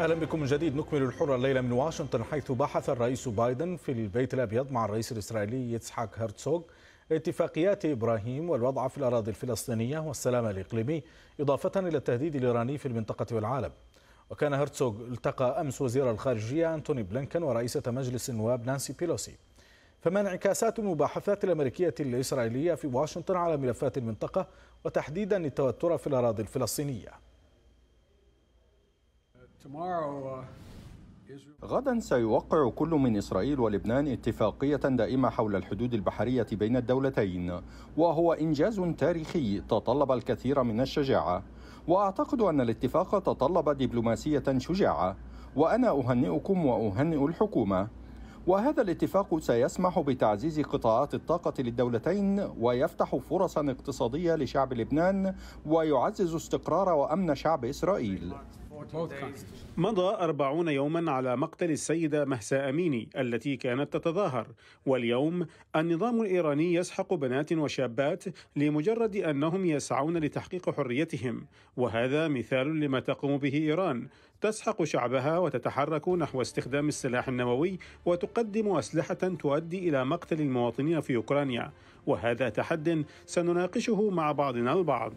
اهلا بكم من جديد نكمل الحره الليله من واشنطن حيث بحث الرئيس بايدن في البيت الابيض مع الرئيس الاسرائيلي يتسحاك هرتسوغ اتفاقيات ابراهيم والوضع في الاراضي الفلسطينيه والسلام الاقليمي اضافه الى التهديد الايراني في المنطقه والعالم. وكان هرتسوغ التقى امس وزير الخارجيه انتوني بلينكن ورئيسه مجلس النواب نانسي بيلوسي. فما انعكاسات المباحثات الامريكيه الاسرائيليه في واشنطن على ملفات المنطقه وتحديدا التوتر في الاراضي الفلسطينيه. Uh, غدا سيوقع كل من إسرائيل ولبنان اتفاقية دائمة حول الحدود البحرية بين الدولتين وهو إنجاز تاريخي تطلب الكثير من الشجاعة وأعتقد أن الاتفاق تطلب دبلوماسية شجاعة وأنا أهنئكم وأهنئ الحكومة وهذا الاتفاق سيسمح بتعزيز قطاعات الطاقة للدولتين ويفتح فرصا اقتصادية لشعب لبنان ويعزز استقرار وأمن شعب إسرائيل مضى أربعون يوما على مقتل السيدة مهسا أميني التي كانت تتظاهر واليوم النظام الإيراني يسحق بنات وشابات لمجرد أنهم يسعون لتحقيق حريتهم وهذا مثال لما تقوم به إيران تسحق شعبها وتتحرك نحو استخدام السلاح النووي وتقدم أسلحة تؤدي إلى مقتل المواطنين في أوكرانيا وهذا تحد سنناقشه مع بعضنا البعض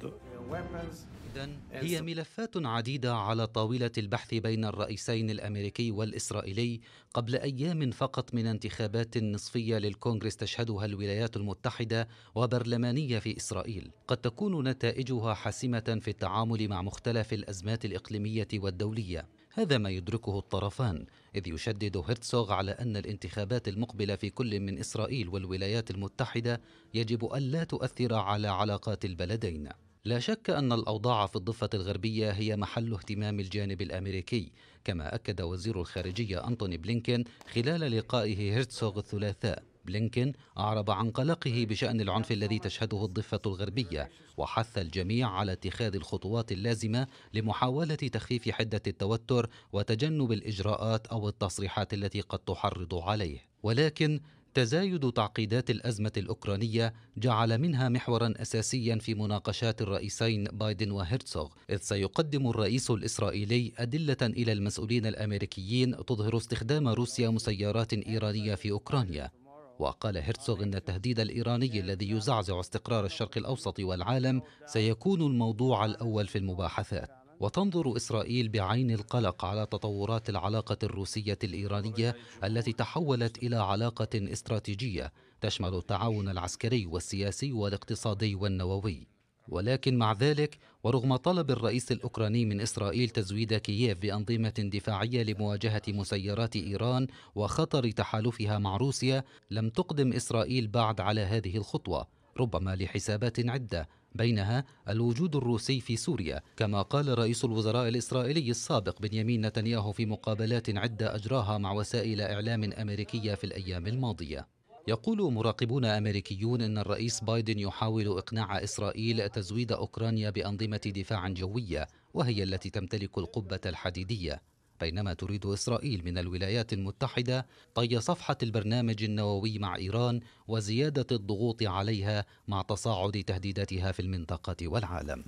هي ملفات عديدة على طاولة البحث بين الرئيسين الأمريكي والإسرائيلي قبل أيام فقط من انتخابات نصفية للكونغرس تشهدها الولايات المتحدة وبرلمانية في إسرائيل قد تكون نتائجها حاسمة في التعامل مع مختلف الأزمات الإقليمية والدولية هذا ما يدركه الطرفان إذ يشدد هرتسوغ على أن الانتخابات المقبلة في كل من إسرائيل والولايات المتحدة يجب ألا تؤثر على علاقات البلدين لا شك أن الأوضاع في الضفة الغربية هي محل اهتمام الجانب الأمريكي كما أكد وزير الخارجية أنتوني بلينكين خلال لقائه هيرتسوغ الثلاثاء بلينكين أعرب عن قلقه بشأن العنف الذي تشهده الضفة الغربية وحث الجميع على اتخاذ الخطوات اللازمة لمحاولة تخفيف حدة التوتر وتجنب الإجراءات أو التصريحات التي قد تحرض عليه ولكن تزايد تعقيدات الأزمة الأوكرانية جعل منها محورا أساسيا في مناقشات الرئيسين بايدن وهرتسوغ إذ سيقدم الرئيس الإسرائيلي أدلة إلى المسؤولين الأمريكيين تظهر استخدام روسيا مسيرات إيرانية في أوكرانيا وقال هرتسوغ إن التهديد الإيراني الذي يزعزع استقرار الشرق الأوسط والعالم سيكون الموضوع الأول في المباحثات وتنظر إسرائيل بعين القلق على تطورات العلاقة الروسية الإيرانية التي تحولت إلى علاقة استراتيجية تشمل التعاون العسكري والسياسي والاقتصادي والنووي ولكن مع ذلك ورغم طلب الرئيس الأوكراني من إسرائيل تزويد كييف بأنظمة دفاعية لمواجهة مسيرات إيران وخطر تحالفها مع روسيا لم تقدم إسرائيل بعد على هذه الخطوة ربما لحسابات عدة بينها الوجود الروسي في سوريا كما قال رئيس الوزراء الإسرائيلي السابق بنيامين نتنياهو في مقابلات عدة أجراها مع وسائل إعلام أمريكية في الأيام الماضية يقول مراقبون أمريكيون أن الرئيس بايدن يحاول إقناع إسرائيل تزويد أوكرانيا بأنظمة دفاع جوية وهي التي تمتلك القبة الحديدية بينما تريد إسرائيل من الولايات المتحدة طي صفحة البرنامج النووي مع إيران وزيادة الضغوط عليها مع تصاعد تهديداتها في المنطقة والعالم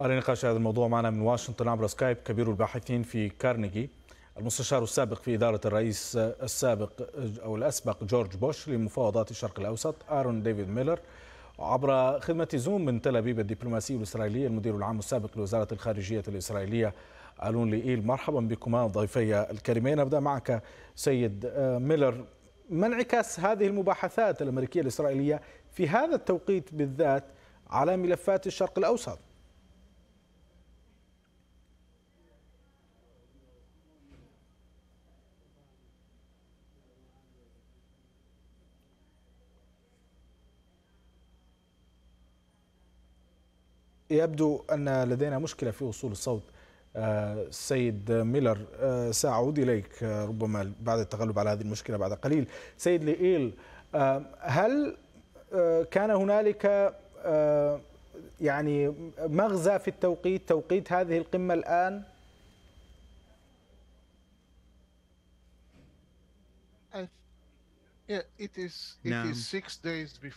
لنقاش هذا الموضوع معنا من واشنطن عبر سكايب كبير الباحثين في كارنيجي المستشار السابق في إدارة الرئيس السابق أو الأسبق جورج بوش لمفاوضات الشرق الأوسط آرون ديفيد ميلر عبر خدمة زوم من تل أبيب الدبلوماسي الإسرائيلي المدير العام السابق لوزارة الخارجية الإسرائيلية الون لئيل مرحبا بكما ضيفي الكريمين ابدا معك سيد آه، ميلر ما انعكاس هذه المباحثات الامريكيه الاسرائيليه في هذا التوقيت بالذات على ملفات الشرق الاوسط يبدو أن لدينا مشكلة في وصول الصوت آه، سيد ميلر آه، سأعود إليك آه، ربما بعد التغلب على هذه المشكلة بعد قليل سيد لئيل هل كان هنالك يعني مغزى في التوقيت توقيت هذه القمة الآن نعم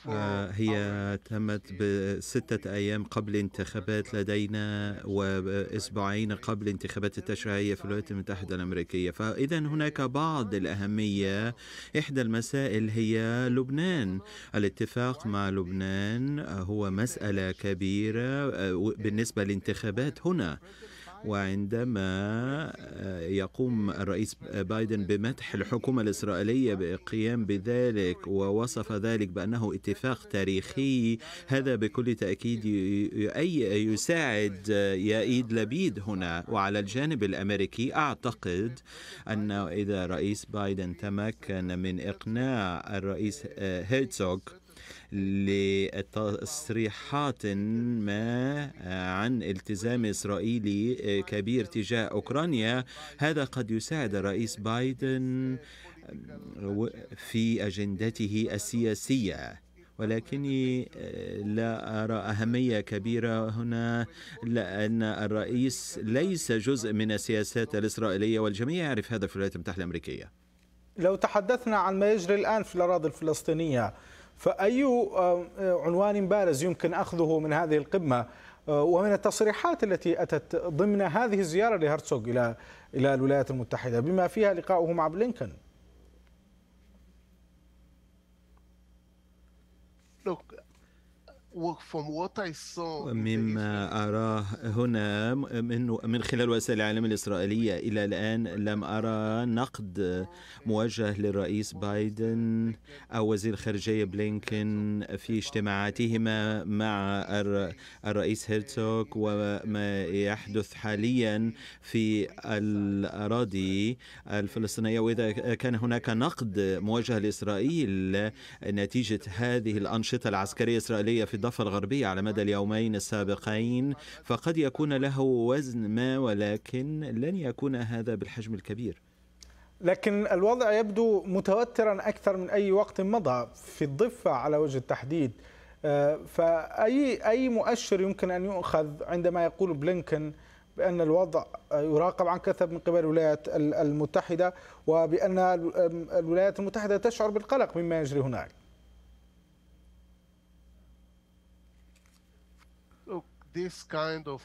آه، هي تمت بستة أيام قبل انتخابات لدينا وأسبوعين قبل انتخابات التشريعية في الولايات المتحدة الأمريكية فإذا هناك بعض الأهمية إحدى المسائل هي لبنان الاتفاق مع لبنان هو مسألة كبيرة آه، بالنسبة للانتخابات هنا وعندما آه، يقوم الرئيس بايدن بمدح الحكومة الإسرائيلية بالقيام بذلك ووصف ذلك بأنه اتفاق تاريخي هذا بكل تأكيد يساعد آه، يائيد لبيد هنا وعلى الجانب الأمريكي أعتقد أن إذا رئيس بايدن تمكن من إقناع الرئيس آه، هيرتزوغ لتصريحات ما عن التزام إسرائيلي كبير تجاه أوكرانيا هذا قد يساعد الرئيس بايدن في أجندته السياسية ولكني آه، لا أرى أهمية كبيرة هنا لأن الرئيس ليس جزء من السياسات الإسرائيلية والجميع يعرف هذا في الولايات المتحدة الأمريكية لو تحدثنا عن ما يجري الآن في الأراضي الفلسطينية فأي آه، عنوان بارز يمكن أخذه من هذه القمة آه، ومن التصريحات التي أتت ضمن هذه الزيارة لهرتسوغ إلى إلى الولايات المتحدة بما فيها لقاؤه مع بلينكن Look, مما أراه هنا من, خلال وسائل الإعلام الإسرائيلية إلى الآن لم أرى نقد موجه للرئيس بايدن أو وزير الخارجية بلينكن في اجتماعاتهما مع الرئيس هيرتوغ وما يحدث حاليا في الأراضي الفلسطينية وإذا كان هناك نقد موجه لإسرائيل نتيجة هذه الأنشطة العسكرية الإسرائيلية في الضفة الغربية على مدى اليومين السابقين فقد يكون له وزن ما ولكن لن يكون هذا بالحجم الكبير لكن الوضع يبدو متوترا أكثر من أي وقت مضى في الضفة على وجه التحديد آه، فأي أي مؤشر يمكن أن يؤخذ عندما يقول بلينكن بأن الوضع يراقب عن كثب من قبل الولايات المتحدة وبأن الولايات المتحدة تشعر بالقلق مما يجري هناك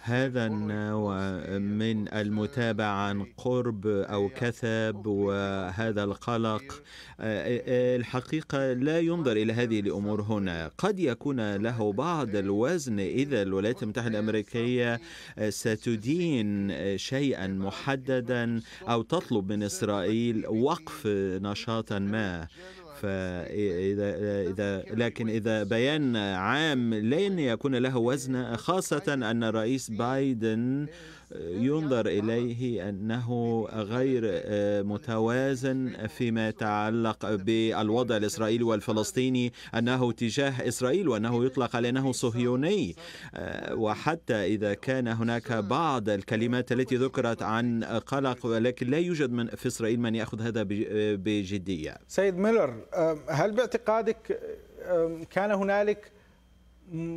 هذا النوع من uh, المتابعة عن قرب أو كثب وهذا القلق آه، آه، آه، الحقيقة لا ينظر إلى هذه الأمور هنا قد يكون له بعض الوزن إذا الولايات المتحدة الأمريكية ستدين شيئا محددا أو تطلب من إسرائيل وقف نشاطا ما فإذا إذا لكن إذا بيان عام لن يكون له وزن خاصة أن الرئيس بايدن آه، ينظر إليه أنه غير آه، متوازن فيما يتعلق بالوضع الإسرائيلي والفلسطيني أنه تجاه إسرائيل وأنه يطلق على أنه صهيوني آه، وحتى إذا كان هناك بعض الكلمات التي ذكرت عن قلق ولكن لا يوجد من في إسرائيل من يأخذ هذا بجدية سيد ميلر هل باعتقادك كان هنالك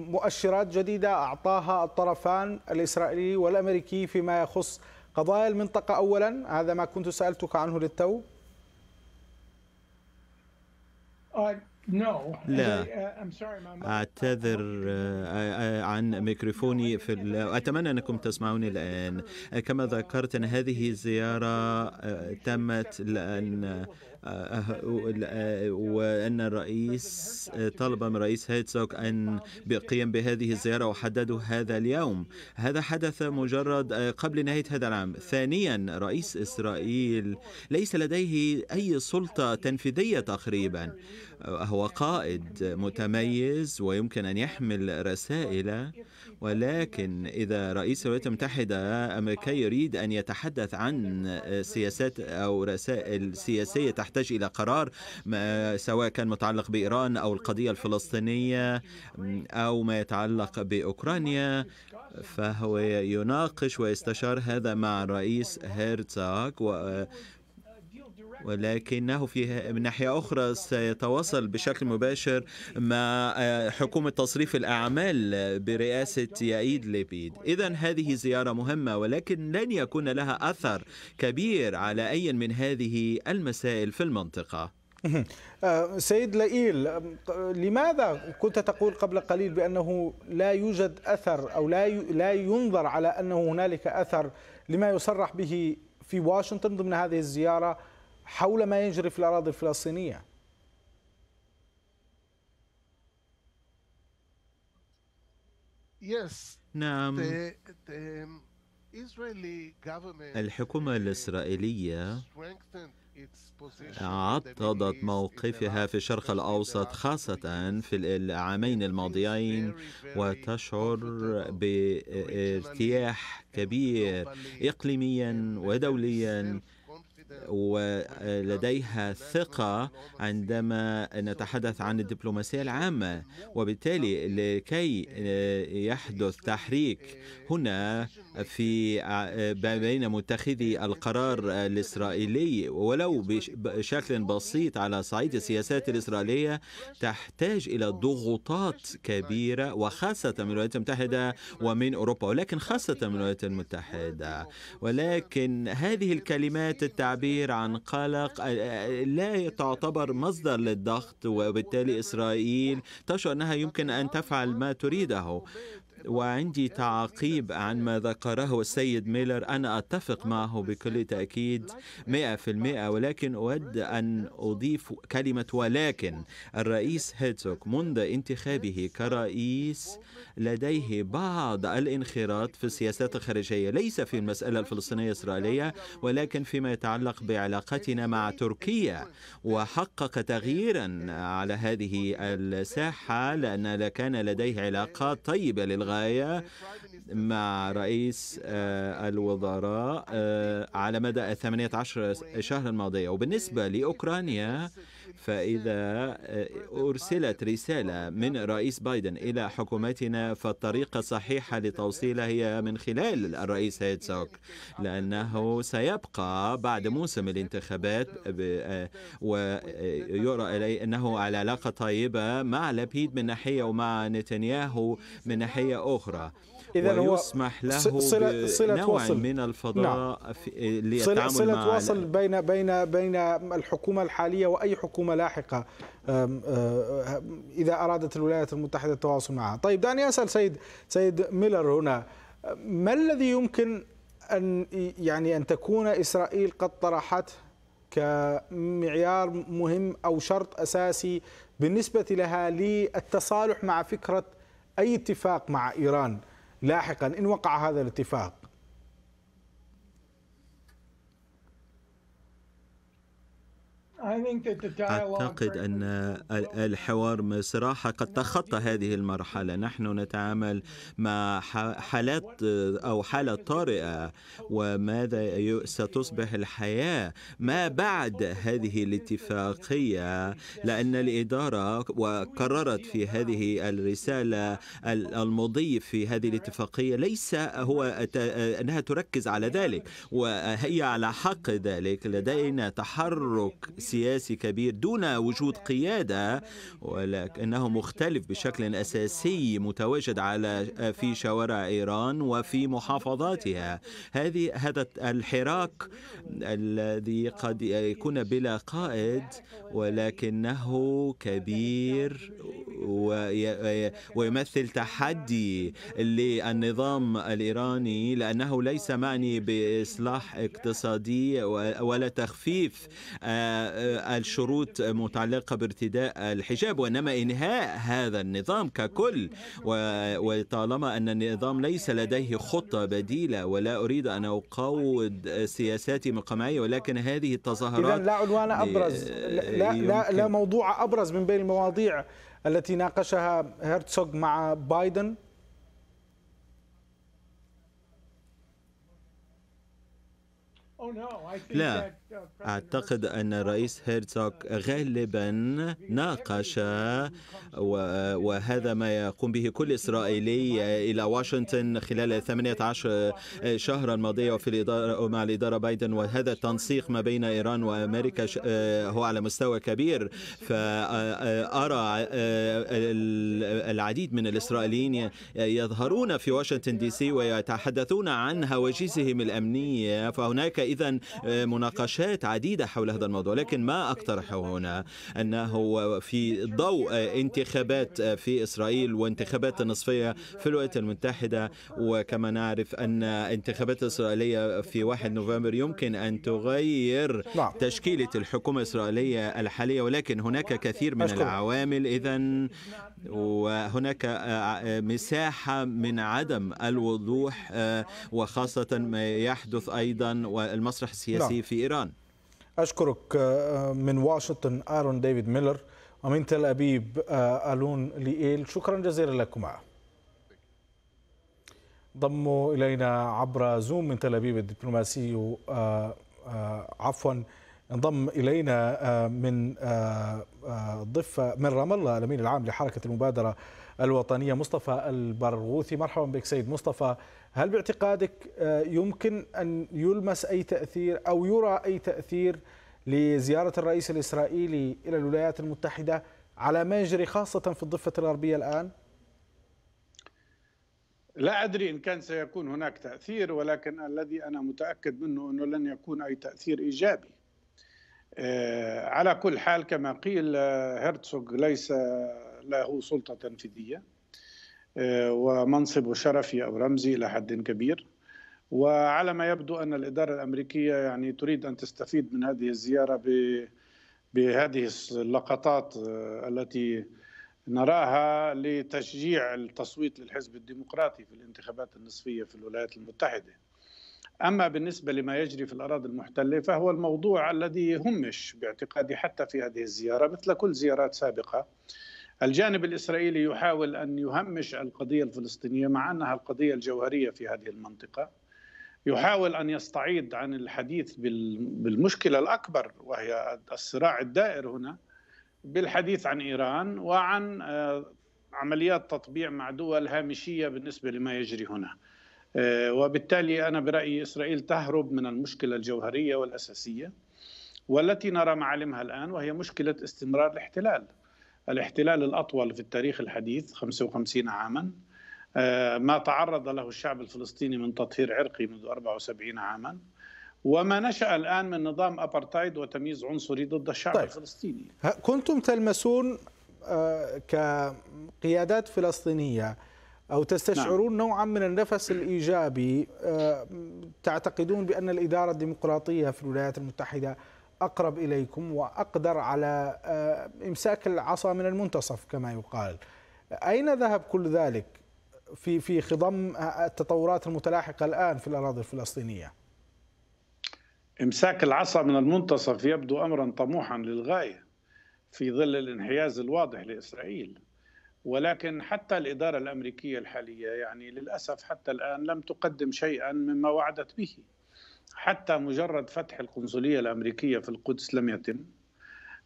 مؤشرات جديدة أعطاها الطرفان الإسرائيلي والأمريكي فيما يخص قضايا المنطقة أولا هذا ما كنت سألتك عنه للتو uh, لا uh, أعتذر آه، آه، عن ميكروفوني في ال... أتمنى أنكم تسمعوني الآن كما ذكرت أن هذه الزيارة آه، تمت لأن وأن الرئيس طلب من الرئيس هيتسوك أن قيام بهذه الزيارة وحدده هذا اليوم هذا حدث مجرد آه، قبل نهاية هذا العام ثانيا رئيس إسرائيل ليس لديه أي سلطة تنفيذية تقريبا آه، هو قائد متميز ويمكن أن يحمل رسائل ولكن إذا رئيس الولايات المتحدة الأمريكي يريد أن يتحدث عن آه، سياسات أو رسائل سياسية تحت يحتاج إلى قرار سواء كان متعلق بإيران أو القضية الفلسطينية أو ما يتعلق بأوكرانيا فهو يناقش ويستشار هذا مع الرئيس هيرتزاغ ولكنه في من ناحية أخرى سيتواصل بشكل مباشر مع آه، حكومة تصريف الأعمال برئاسة يأيد ليبيد إذا هذه زيارة مهمة ولكن لن يكون لها أثر كبير على أي من هذه المسائل في المنطقة آه، سيد لئيل لماذا كنت تقول قبل قليل بأنه لا يوجد أثر أو لا لا ينظر على أنه هنالك أثر لما يصرح به في واشنطن ضمن هذه الزيارة حول ما يجري في الأراضي الفلسطينية نعم الحكومة الإسرائيلية عطدت موقفها في الشرق الأوسط خاصة في العامين الماضيين وتشعر بارتياح كبير إقليميا ودوليا ولديها ثقة عندما نتحدث عن الدبلوماسية العامة وبالتالي لكي آه، يحدث تحريك هنا في آه، بين متخذي القرار الإسرائيلي ولو بشكل بسيط على صعيد السياسات الإسرائيلية تحتاج إلى ضغوطات كبيرة وخاصة من الولايات المتحدة ومن أوروبا ولكن خاصة من الولايات المتحدة ولكن هذه الكلمات التعبير التعبير عن قلق لا تعتبر مصدر للضغط وبالتالي إسرائيل تشعر أنها يمكن أن تفعل ما تريده وعندي تعقيب عن ما ذكره السيد ميلر أنا أتفق معه بكل تأكيد 100% ولكن أود أن أضيف كلمة ولكن الرئيس هيتسوك منذ انتخابه كرئيس لديه بعض الانخراط في السياسات الخارجية ليس في المسألة الفلسطينية الإسرائيلية ولكن فيما يتعلق بعلاقتنا مع تركيا وحقق تغييرا على هذه الساحة لأن كان لديه علاقات طيبة للغاية Yeah. مع رئيس آه، الوزراء آه، على مدى 18 شهر الماضية وبالنسبة لأوكرانيا فإذا آه، أرسلت رسالة من رئيس بايدن إلى حكومتنا فالطريقة الصحيحة لتوصيلها هي من خلال الرئيس هيتسوك لأنه سيبقى بعد موسم الانتخابات ويرى إليه أنه على علاقة طيبة مع لبيد من ناحية ومع نتنياهو من ناحية أخرى إذا هو يسمح له صلة, صلة وصل من نعم. الفضاء نعم. ليتعامل صلة, صلة مع وصل بين بين بين الحكومة الحالية وأي حكومة لاحقة آه، إذا أرادت الولايات المتحدة التواصل معها طيب دعني أسأل سيد سيد ميلر هنا ما الذي يمكن أن يعني أن تكون إسرائيل قد طرحته كمعيار مهم أو شرط أساسي بالنسبة لها للتصالح مع فكرة أي اتفاق مع إيران لاحقا إن وقع هذا الاتفاق أعتقد أن الحوار صراحة قد تخطى هذه المرحلة نحن نتعامل مع حالات أو حالة طارئة وماذا ستصبح الحياة ما بعد هذه الاتفاقية لأن الإدارة وقررت في هذه الرسالة المضي في هذه الاتفاقية ليس هو أنها تركز على ذلك وهي على حق ذلك لدينا تحرك سياسي سياسي كبير دون وجود قيادة ولكنه مختلف بشكل أساسي متواجد على في شوارع إيران وفي محافظاتها هذه هذا الحراك الذي قد يكون بلا قائد ولكنه كبير ويمثل تحدي للنظام الإيراني لأنه ليس معني بإصلاح اقتصادي ولا تخفيف آه، آه، الشروط المتعلقة بارتداء الحجاب وإنما إنهاء هذا النظام ككل وطالما أن النظام ليس لديه خطة بديلة ولا أريد أن أقود سياساتي مقامعية ولكن هذه التظاهرات لا عنوان أبرز لا, لا, لا موضوع أبرز من بين المواضيع التي ناقشها هرتسوغ مع بايدن oh, لا أعتقد أن الرئيس هيرتسوغ غالبا ناقش وهذا ما يقوم به كل إسرائيلي إلى واشنطن خلال 18 شهرا الماضية وفي الإدارة مع الإدارة بايدن وهذا التنسيق ما بين إيران وأمريكا هو على مستوى كبير فأرى آه، العديد من الإسرائيليين يظهرون في واشنطن دي سي ويتحدثون عن هواجسهم الأمنية فهناك إذا آه، مناقشات ملفات عديدة حول هذا الموضوع لكن ما أقترحه هنا أنه في ضوء انتخابات في إسرائيل وانتخابات النصفية في الولايات المتحدة وكما نعرف أن انتخابات إسرائيلية في 1 نوفمبر يمكن أن تغير نعم. تشكيلة الحكومة الإسرائيلية الحالية ولكن هناك كثير من العوامل إذا وهناك مساحة من عدم الوضوح آه، وخاصة ما يحدث أيضا والمسرح السياسي نعم. في إيران أشكرك آه، من واشنطن آرون ديفيد ميلر ومن تل أبيب آه، ألون لييل شكرا جزيلا لكما ضموا إلينا عبر زوم من تل أبيب الدبلوماسي آه، عفوا انضم إلينا من ضفة من رام الله الأمين العام لحركة المبادرة الوطنية مصطفى البرغوثي مرحبا بك سيد مصطفى هل باعتقادك آه، يمكن أن يلمس أي تأثير أو يرى أي تأثير لزيارة الرئيس الإسرائيلي إلى الولايات المتحدة على ما يجري خاصة في الضفة الغربية الآن؟ لا أدري إن كان سيكون هناك تأثير ولكن الذي أنا متأكد منه أنه لن يكون أي تأثير إيجابي آه، على كل حال كما قيل آه، هرتسوغ ليس له سلطة تنفيذية آه، ومنصب شرفي أو رمزي إلى حد كبير وعلى ما يبدو أن الإدارة الأمريكية يعني تريد أن تستفيد من هذه الزيارة بهذه اللقطات آه، التي نراها لتشجيع التصويت للحزب الديمقراطي في الانتخابات النصفية في الولايات المتحدة أما بالنسبة لما يجري في الأراضي المحتلة فهو الموضوع الذي همش باعتقادي حتى في هذه الزيارة مثل كل زيارات سابقة الجانب الإسرائيلي يحاول أن يهمش القضية الفلسطينية مع أنها القضية الجوهرية في هذه المنطقة يحاول أن يستعيد عن الحديث بالمشكلة الأكبر وهي الصراع الدائر هنا بالحديث عن إيران وعن آه، عمليات تطبيع مع دول هامشية بالنسبة لما يجري هنا آه، وبالتالي أنا برأيي إسرائيل تهرب من المشكلة الجوهرية والأساسية والتي نرى معالمها الآن وهي مشكلة استمرار الاحتلال الاحتلال الأطول في التاريخ الحديث 55 عاما آه، ما تعرض له الشعب الفلسطيني من تطهير عرقي منذ 74 عاما وما نشأ الآن من نظام أبرتايد وتمييز عنصري ضد الشعب طيب. الفلسطيني كنتم تلمسون آه، كقيادات فلسطينية أو تستشعرون نعم. نوعا من النفس الإيجابي آه، تعتقدون بأن الإدارة الديمقراطية في الولايات المتحدة أقرب إليكم وأقدر على آه، إمساك العصا من المنتصف كما يقال أين ذهب كل ذلك في في خضم التطورات المتلاحقة الآن في الأراضي الفلسطينية إمساك العصا من المنتصف يبدو أمرا طموحا للغاية في ظل الانحياز الواضح لإسرائيل ولكن حتى الإدارة الأمريكية الحالية يعني للأسف حتى الآن لم تقدم شيئا مما وعدت به حتى مجرد فتح القنصلية الأمريكية في القدس لم يتم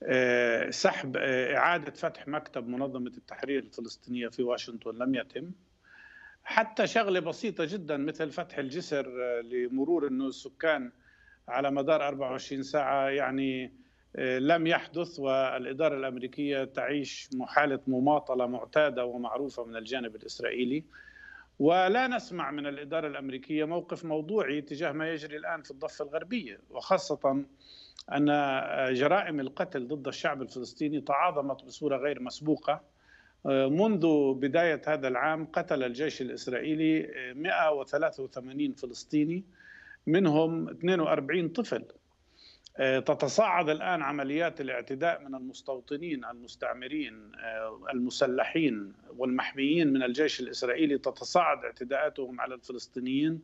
آه، سحب آه، إعادة فتح مكتب منظمة التحرير الفلسطينية في واشنطن لم يتم حتى شغلة بسيطة جدا مثل فتح الجسر آه، لمرور أنه السكان على مدار 24 ساعة يعني لم يحدث والإدارة الأمريكية تعيش حالة مماطلة معتادة ومعروفة من الجانب الإسرائيلي ولا نسمع من الإدارة الأمريكية موقف موضوعي تجاه ما يجري الآن في الضفة الغربية وخاصة أن جرائم القتل ضد الشعب الفلسطيني تعاظمت بصورة غير مسبوقة منذ بداية هذا العام قتل الجيش الإسرائيلي 183 فلسطيني منهم 42 طفل آه، تتصاعد الآن عمليات الاعتداء من المستوطنين المستعمرين آه، المسلحين والمحميين من الجيش الإسرائيلي تتصاعد اعتداءاتهم على الفلسطينيين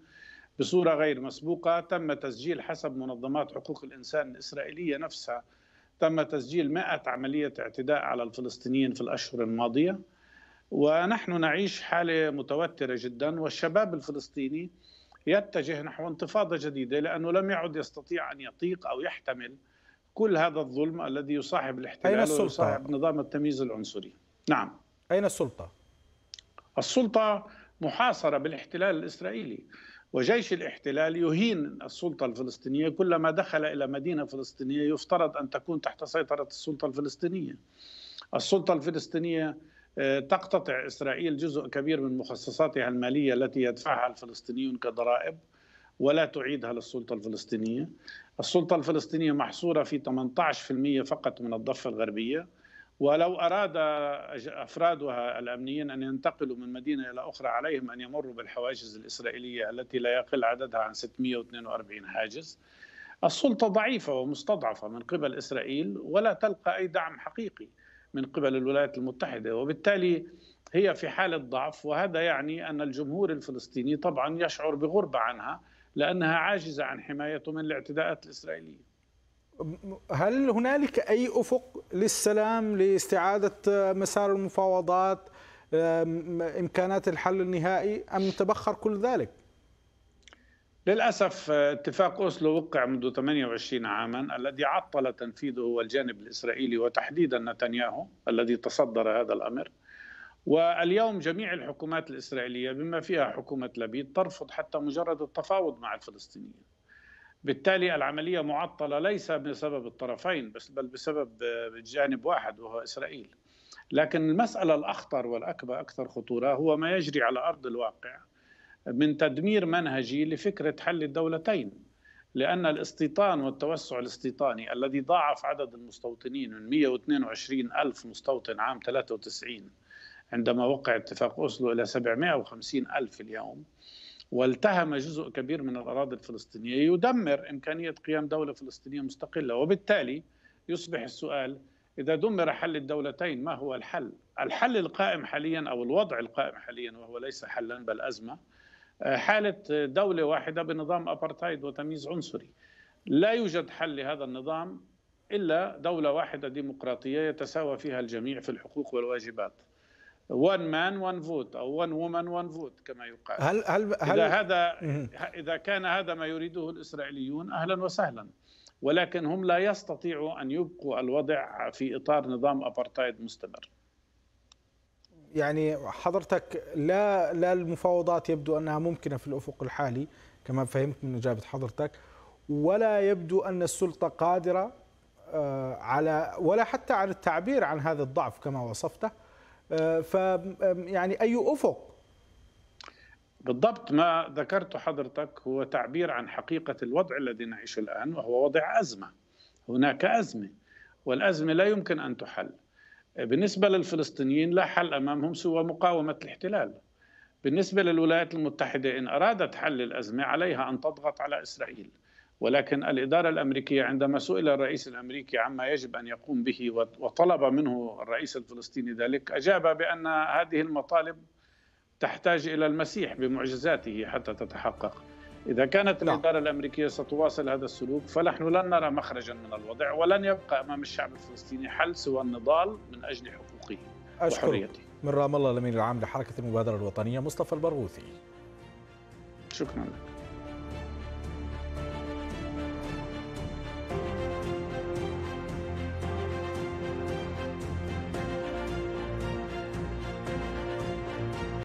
بصورة غير مسبوقة تم تسجيل حسب منظمات حقوق الإنسان الإسرائيلية نفسها تم تسجيل 100 عملية اعتداء على الفلسطينيين في الأشهر الماضية ونحن نعيش حالة متوترة جدا والشباب الفلسطيني يتجه نحو انتفاضة جديدة لأنه لم يعد يستطيع أن يطيق أو يحتمل كل هذا الظلم الذي يصاحب الاحتلال أين السلطة؟ ويصاحب نظام التمييز العنصري نعم أين السلطة؟ السلطة محاصرة بالاحتلال الإسرائيلي وجيش الاحتلال يهين السلطة الفلسطينية كلما دخل إلى مدينة فلسطينية يفترض أن تكون تحت سيطرة السلطة الفلسطينية السلطة الفلسطينية تقتطع إسرائيل جزء كبير من مخصصاتها المالية التي يدفعها الفلسطينيون كضرائب ولا تعيدها للسلطة الفلسطينية السلطة الفلسطينية محصورة في 18% فقط من الضفة الغربية ولو أراد أفرادها الأمنيين أن ينتقلوا من مدينة إلى أخرى عليهم أن يمروا بالحواجز الإسرائيلية التي لا يقل عددها عن 642 حاجز السلطة ضعيفة ومستضعفة من قبل إسرائيل ولا تلقى أي دعم حقيقي من قبل الولايات المتحدة وبالتالي هي في حالة ضعف وهذا يعني أن الجمهور الفلسطيني طبعا يشعر بغربة عنها لأنها عاجزة عن حمايته من الاعتداءات الإسرائيلية هل هنالك أي أفق للسلام لاستعادة مسار المفاوضات إمكانات الحل النهائي أم تبخر كل ذلك؟ للأسف آه، اتفاق أوسلو وقع منذ 28 عاما الذي عطل تنفيذه هو الجانب الإسرائيلي وتحديدا نتنياهو الذي تصدر هذا الأمر واليوم جميع الحكومات الإسرائيلية بما فيها حكومة لبيد ترفض حتى مجرد التفاوض مع الفلسطينيين بالتالي العملية معطلة ليس بسبب الطرفين بس بل بسبب آه، جانب واحد وهو إسرائيل لكن المسألة الأخطر والأكبر أكثر خطورة هو ما يجري على أرض الواقع من تدمير منهجي لفكرة حل الدولتين لأن الاستيطان والتوسع الاستيطاني الذي ضاعف عدد المستوطنين من 122 ألف مستوطن عام 93 عندما وقع اتفاق أوسلو إلى 750 ألف اليوم والتهم جزء كبير من الأراضي الفلسطينية يدمر إمكانية قيام دولة فلسطينية مستقلة وبالتالي يصبح السؤال إذا دمر حل الدولتين ما هو الحل؟ الحل القائم حاليا أو الوضع القائم حاليا وهو ليس حلا بل أزمة حالة دولة واحدة بنظام أبرتايد وتمييز عنصري لا يوجد حل لهذا النظام إلا دولة واحدة ديمقراطية يتساوى فيها الجميع في الحقوق والواجبات one man one vote أو one woman one vote كما يقال هل هل هل إذا هذا إذا كان هذا ما يريده الإسرائيليون أهلا وسهلا ولكن هم لا يستطيعوا أن يبقوا الوضع في إطار نظام أبرتايد مستمر يعني حضرتك لا لا المفاوضات يبدو انها ممكنه في الافق الحالي كما فهمت من اجابه حضرتك ولا يبدو ان السلطه قادره آه، على ولا حتى على التعبير عن هذا الضعف كما وصفته آه، ف يعني اي افق بالضبط ما ذكرت حضرتك هو تعبير عن حقيقه الوضع الذي نعيشه الان وهو وضع ازمه هناك ازمه والازمه لا يمكن ان تحل بالنسبة للفلسطينيين لا حل أمامهم سوى مقاومة الاحتلال بالنسبة للولايات المتحدة إن أرادت حل الأزمة عليها أن تضغط على إسرائيل ولكن الإدارة الأمريكية عندما سئل الرئيس الأمريكي عما يجب أن يقوم به وطلب منه الرئيس الفلسطيني ذلك أجاب بأن هذه المطالب تحتاج إلى المسيح بمعجزاته حتى تتحقق إذا كانت لا. نعم. الإدارة الأمريكية ستواصل هذا السلوك فنحن لن نرى مخرجا من الوضع ولن يبقى أمام الشعب الفلسطيني حل سوى النضال من أجل حقوقه أشكر وحريته من رام الله الأمين العام لحركة المبادرة الوطنية مصطفى البرغوثي شكرا لك